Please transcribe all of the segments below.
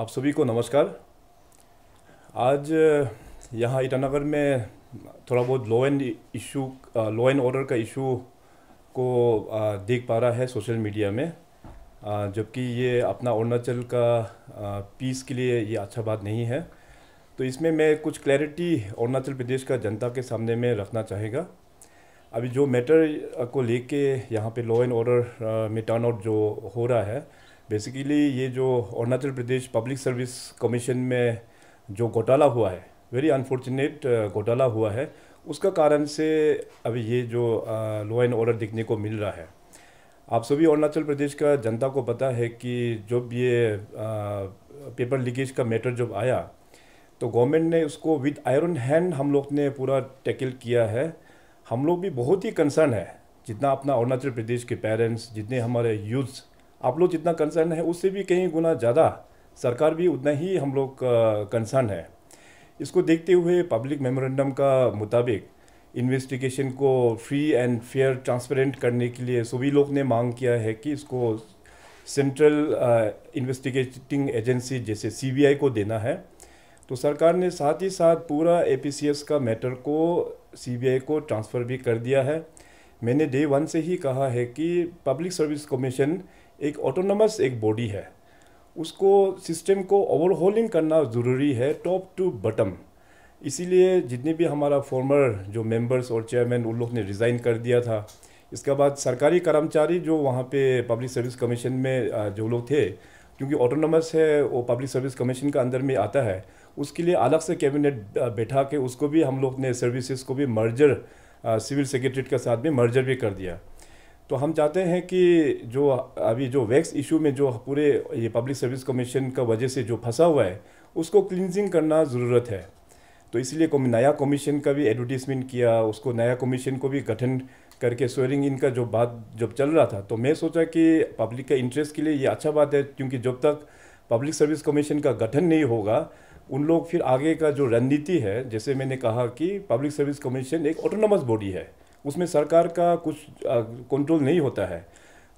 आप सभी को नमस्कार आज यहाँ ईटानगर में थोड़ा बहुत law and issue law and order का इशू को देख पा रहा है सोशल मीडिया में जबकि ये अपना अरुणाचल का पीस के लिए ये अच्छा बात नहीं है तो इसमें मैं कुछ क्लैरिटी अरुणाचल प्रदेश का जनता के सामने में रखना चाहेगा अभी जो मैटर को लेके यहाँ पे लॉ एंड ऑर्डर में टर्न आउट जो हो रहा है बेसिकली ये जो Arunachal Pradesh public service commission में जो घोटाला हुआ है वेरी अनफॉर्चुनेट घोटाला हुआ है उसका कारण से अभी ये जो लॉ एंड ऑर्डर देखने को मिल रहा है आप सभी अरुणाचल प्रदेश का जनता को पता है कि जब ये आ, पेपर लीकेज का मैटर जब आया तो गवर्नमेंट ने उसको विद आयरन हैंड हम लोग ने पूरा टैकल किया है हम लोग भी बहुत ही कंसर्न है जितना अपना अरुणाचल प्रदेश के पेरेंट्स जितने हमारे यूथ्स आप लोग जितना कंसर्न है उससे भी कहीं गुना ज़्यादा सरकार भी उतना ही हम लोग कंसर्न है इसको देखते हुए पब्लिक मेमोरेंडम का मुताबिक इन्वेस्टिगेशन को फ्री एंड फेयर ट्रांसपेरेंट करने के लिए सभी लोग ने मांग किया है कि इसको सेंट्रल इन्वेस्टिगेटिंग एजेंसी जैसे सीबीआई को देना है तो सरकार ने साथ ही साथ पूरा एपीसीएस का मैटर को सीबीआई को ट्रांसफ़र भी कर दिया है मैंने डे वन से ही कहा है कि पब्लिक सर्विस कमीशन एक ऑटोनमस एक बॉडी है उसको सिस्टम को ओवरहोलिंग करना ज़रूरी है टॉप टू बटम इसीलिए जितने भी हमारा फॉर्मर जो मेंबर्स और चेयरमैन उन लोग ने रिज़ाइन कर दिया था इसके बाद सरकारी कर्मचारी जो वहाँ पे पब्लिक सर्विस कमीशन में जो लोग थे क्योंकि ऑटोनमस है वो पब्लिक सर्विस कमीशन का अंदर में आता है उसके लिए अलग से कैबिनेट बैठा के उसको भी हम लोग ने सर्विसेज को भी मर्जर सिविल सेक्रेटरीट के साथ में मर्जर भी कर दिया तो हम चाहते हैं कि जो अभी जो वैक्स इशू में जो पूरे ये पब्लिक सर्विस कमीशन का वजह से जो फंसा हुआ है उसको क्लिनजिंग करना ज़रूरत है तो इसलिए नया कमीशन का भी एडवर्टीजमेंट किया उसको नया कमीशन को भी गठन करके स्वेरिंग इन का जो बात जब चल रहा था तो मैं सोचा कि पब्लिक का इंटरेस्ट के लिए ये अच्छा बात है क्योंकि जब तक पब्लिक सर्विस कमीशन का गठन नहीं होगा उन लोग फिर आगे का जो रणनीति है जैसे मैंने कहा कि पब्लिक सर्विस कमीशन एक ऑटोनमस बॉडी है उसमें सरकार का कुछ कंट्रोल नहीं होता है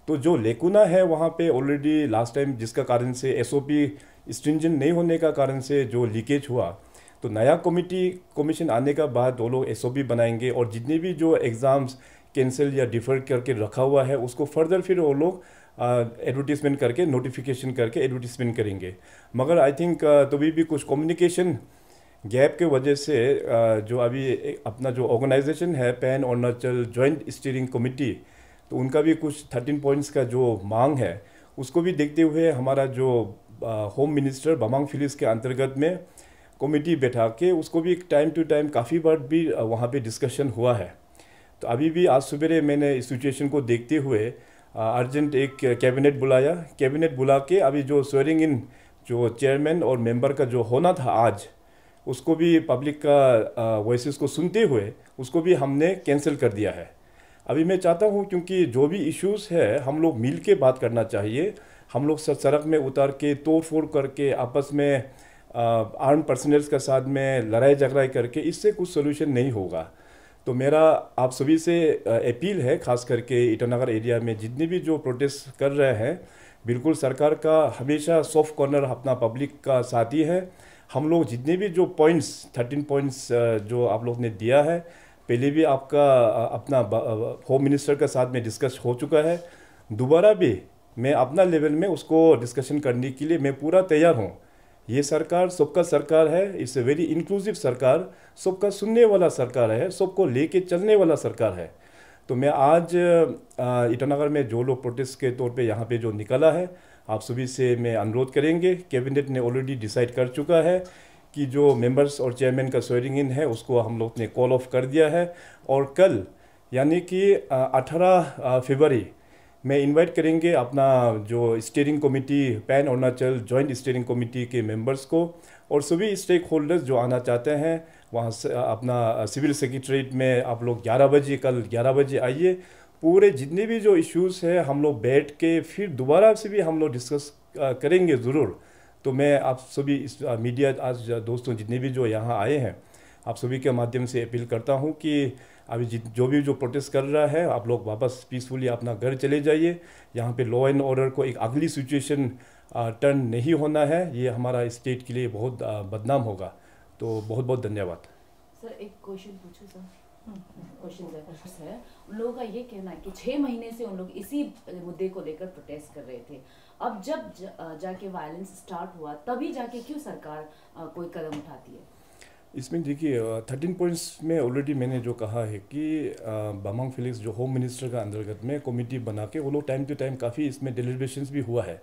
तो जो लेकुना है वहाँ पे ऑलरेडी लास्ट टाइम जिसका कारण से एस ओ नहीं होने का कारण से जो लीकेज हुआ तो नया कमिटी कमीशन आने का बाद वो लोग एस बनाएंगे और जितने भी जो एग्ज़ाम्स कैंसिल या डिफर करके रखा हुआ है उसको फर्दर फिर वो लोग एडवर्टीजमेंट करके नोटिफिकेशन करके एडवर्टीजमेंट करेंगे मगर आई थिंक तभी भी कुछ कम्युनिकेशन गैप के वजह से जो अभी अपना जो ऑर्गेनाइजेशन है pan Arunachal joint steering committee तो उनका भी कुछ थर्टीन पॉइंट्स का जो मांग है उसको भी देखते हुए हमारा जो होम मिनिस्टर बमांग फिलिप्स के अंतर्गत में कमेटी बैठा के उसको भी टाइम टू टाइम काफ़ी बार भी वहाँ पे डिस्कशन हुआ है तो अभी भी आज सुबह मैंने इस सिचुएशन को देखते हुए अर्जेंट एक कैबिनेट बुलाया कैबिनेट बुला के अभी जो स्वेरिंग इन जो चेयरमैन और मेंबर का जो होना था आज उसको भी पब्लिक का वॉइस को सुनते हुए उसको भी हमने कैंसिल कर दिया है अभी मैं चाहता हूँ क्योंकि जो भी इश्यूज़ है हम लोग मिल के बात करना चाहिए हम लोग सड़क में उतार के तोड़ फोड़ करके आपस में आर्म पर्सनल्स के साथ में लड़ाई झगड़ाई करके इससे कुछ सोल्यूशन नहीं होगा तो मेरा आप सभी से अपील है खास करके ईटानगर एरिया में जितने भी जो प्रोटेस्ट कर रहे हैं बिल्कुल सरकार का हमेशा सॉफ्ट कॉर्नर अपना पब्लिक का साथी है हम लोग जितने भी जो पॉइंट्स थर्टीन पॉइंट्स जो आप लोग ने दिया है पहले भी आपका uh, अपना होम uh, मिनिस्टर के साथ में डिस्कस हो चुका है दोबारा भी मैं अपना लेवल में उसको डिस्कशन करने के लिए मैं पूरा तैयार हूँ ये सरकार सबका सरकार है इट्स ए वेरी इंक्लूसिव सरकार सबका सुनने वाला सरकार है सबको लेके चलने वाला सरकार है तो मैं आज uh, ईटानगर में जो लोग प्रोटेस्ट के तौर पे यहाँ पे जो निकला है आप सभी से मैं अनुरोध करेंगे कैबिनेट ने ऑलरेडी डिसाइड कर चुका है कि जो मेंबर्स और चेयरमैन का स्वेरिंग इन है उसको हम लोग ने कॉल ऑफ कर दिया है और कल यानी कि 18 फरवरी में इनवाइट करेंगे अपना जो steering committee pan Arunachal joint steering committee के मेंबर्स को और सभी स्टेक होल्डर्स जो आना चाहते हैं वहाँ से अपना सिविल सेक्रेटरीट में आप लोग 11 बजे कल 11 बजे आइए पूरे जितने भी जो इश्यूज़ है हम लोग बैठ के फिर दोबारा से भी हम लोग डिस्कस करेंगे ज़रूर तो मैं आप सभी इस मीडिया आज दोस्तों जितने भी जो यहाँ आए हैं आप सभी के माध्यम से अपील करता हूँ कि अभी जो भी जो प्रोटेस्ट कर रहा है आप लोग वापस पीसफुली अपना घर चले जाइए यहाँ पे लॉ एंड ऑर्डर को एक अगली सिचुएशन टर्न नहीं होना है ये हमारा स्टेट के लिए बहुत बदनाम होगा तो बहुत बहुत धन्यवाद सर एक क्वेश्चन पूछूँ सर क्वेश्चन क्वेश्चन है उन लोगों का ये कहना है कि छः महीने से उन लोग इसी मुद्दे को लेकर प्रोटेस्ट कर रहे थे अब जब जाके वायलेंस स्टार्ट हुआ तभी जाके क्यों सरकार कोई कदम उठाती है इसमें देखिए थर्टीन पॉइंट्स में ऑलरेडी मैंने जो कहा है कि बमांग फिलिक्स जो होम मिनिस्टर का अंतर्गत में कमेटी बना के वो लोग टाइम टू टाइम काफ़ी इसमें डिलीवेशन भी हुआ है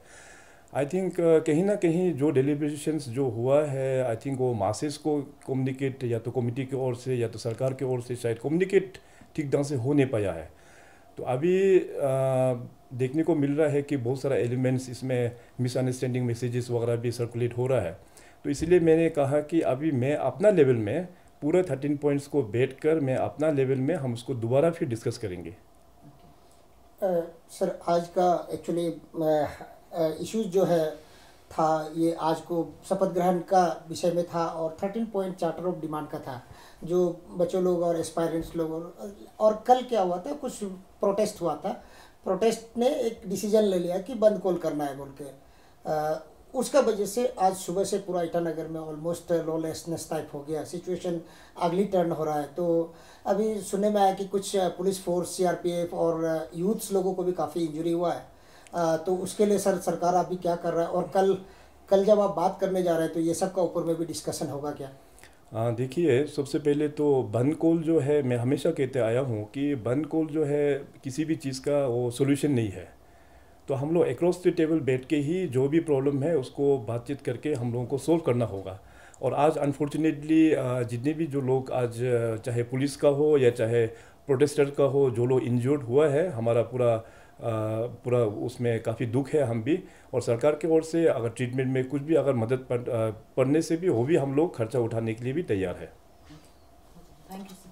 आई थिंक uh, कहीं ना कहीं जो डेलीब्रेशन जो हुआ है आई थिंक वो मासेस को कम्युनिकेट या तो कमिटी की ओर से या तो सरकार की ओर से शायद कम्युनिकेट ठीक ढंग से हो नहीं पाया है तो अभी uh, देखने को मिल रहा है कि बहुत सारा एलिमेंट्स इसमें मिसअंडरस्टैंडिंग मैसेजेस वगैरह भी सर्कुलेट हो रहा है तो इसलिए मैंने कहा कि अभी मैं अपना लेवल में पूरा थर्टीन पॉइंट्स को बैठ कर मैं अपना लेवल में हम उसको दोबारा फिर डिस्कस करेंगे सर uh, आज का एक्चुअली इश्यूज जो है था ये आज को शपथ ग्रहण का विषय में था और thirteen point charter of demand का था जो बच्चों लोग और एस्पायरेंट्स लोग और, और कल क्या हुआ था कुछ प्रोटेस्ट हुआ था प्रोटेस्ट ने एक डिसीजन ले लिया कि बंद कॉल करना है बोल के उसका वजह से आज सुबह से पूरा ईटानगर में ऑलमोस्ट लॉलेसनेस टाइप हो गया सिचुएशन अगली टर्न हो रहा है तो अभी सुनने में आया कि कुछ पुलिस फोर्स सीआरपीएफ और यूथ्स लोगों को भी काफ़ी इंजरी हुआ है तो उसके लिए सर सरकार अभी क्या कर रहा है और कल कल जब आप बात करने जा रहे हैं तो ये सब का ऊपर में भी डिस्कशन होगा क्या देखिए सबसे पहले तो बंद कोल जो है मैं हमेशा कहते आया हूँ कि बंद कोल जो है किसी भी चीज़ का वो सोल्यूशन नहीं है तो हम लोग एक्रॉस द टेबल बैठ के ही जो भी प्रॉब्लम है उसको बातचीत करके हम लोगों को सोल्व करना होगा और आज अनफॉर्चुनेटली जितने भी जो लोग आज चाहे पुलिस का हो या चाहे प्रोटेस्टर का हो जो लोग इंजर्ड हुआ है हमारा पूरा पूरा उसमें काफ़ी दुख है हम भी और सरकार की ओर से अगर ट्रीटमेंट में कुछ भी अगर मदद पड़ने से भी वो भी हम लोग खर्चा उठाने के लिए भी तैयार है थैंक यू